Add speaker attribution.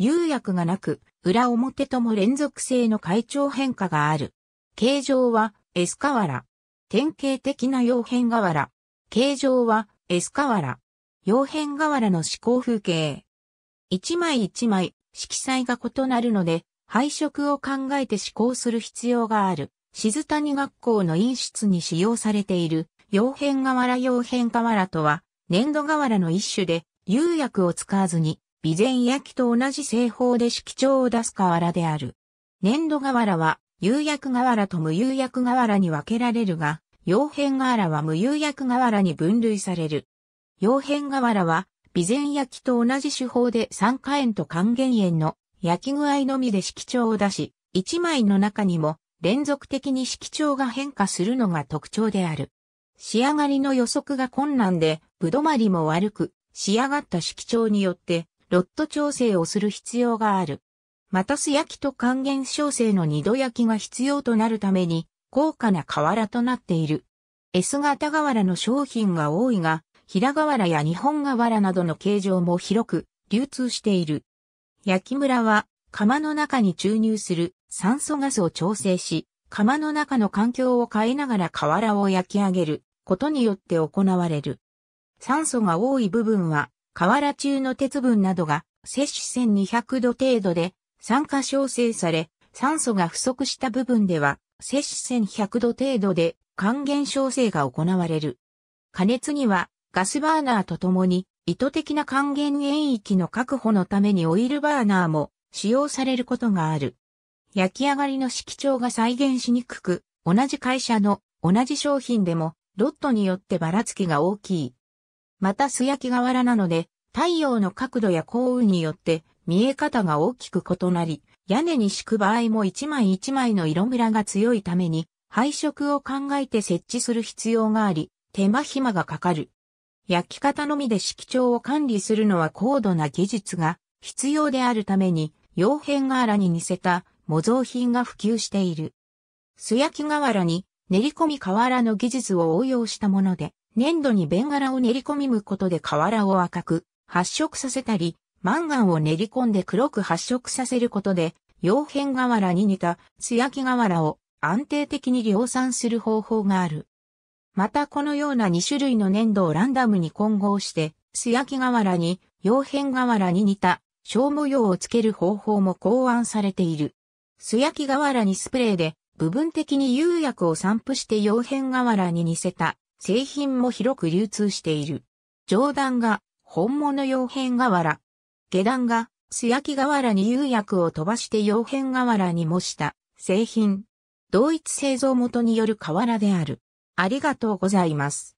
Speaker 1: 釉薬がなく、裏表とも連続性の階調変化がある。形状は S 瓦。典型的な洋変瓦。形状は S 瓦。洋変瓦の思考風景。一枚一枚色彩が異なるので、配色を考えて思考する必要がある。静谷学校の陰室に使用されている洋変瓦洋変瓦とは、粘土瓦の一種で、釉薬を使わずに備前焼きと同じ製法で色調を出す瓦である。粘土瓦は、釉薬瓦と無釉薬瓦に分けられるが、洋片瓦は無釉薬瓦に分類される。洋片瓦は、備前焼きと同じ手法で酸化塩と還元塩の焼き具合のみで色調を出し、一枚の中にも連続的に色調が変化するのが特徴である。仕上がりの予測が困難で、ぶどまりも悪く、仕上がった色調によってロット調整をする必要がある。また素焼きと還元調整の二度焼きが必要となるために、高価な瓦となっている。S 型瓦の商品が多いが、平瓦や日本瓦などの形状も広く流通している。焼き村は釜の中に注入する酸素ガスを調整し、釜の中の環境を変えながら瓦を焼き上げることによって行われる。酸素が多い部分は河原中の鉄分などが摂取1200度程度で酸化調整され、酸素が不足した部分では摂取1100度程度で還元調整が行われる。加熱にはガスバーナーとともに意図的な還元塩域の確保のためにオイルバーナーも使用されることがある。焼き上がりの色調が再現しにくく、同じ会社の同じ商品でもロットによってばらつきが大きい。また素焼き瓦なので、太陽の角度や光雲によって見え方が大きく異なり、屋根に敷く場合も一枚一枚の色ムラが強いために、配色を考えて設置する必要があり、手間暇がかかる。焼き方のみで色調を管理するのは高度な技術が必要であるために、洋変瓦に似せた模造品が普及している。素焼き瓦に練り込み瓦の技術を応用したもので、粘土にベンガラを練り込みむことで瓦を赤く発色させたり、マンガンを練り込んで黒く発色させることで、洋変瓦に似た素焼き瓦を安定的に量産する方法がある。またこのような2種類の粘土をランダムに混合して、素焼き瓦に、洋変瓦に似た小模様をつける方法も考案されている。素焼き瓦にスプレーで部分的に釉薬を散布して洋変瓦に似せた製品も広く流通している。上段が本物洋変瓦。下段が素焼き瓦に釉薬を飛ばして洋変瓦に模した製品。同一製造元による瓦である。ありがとうございます。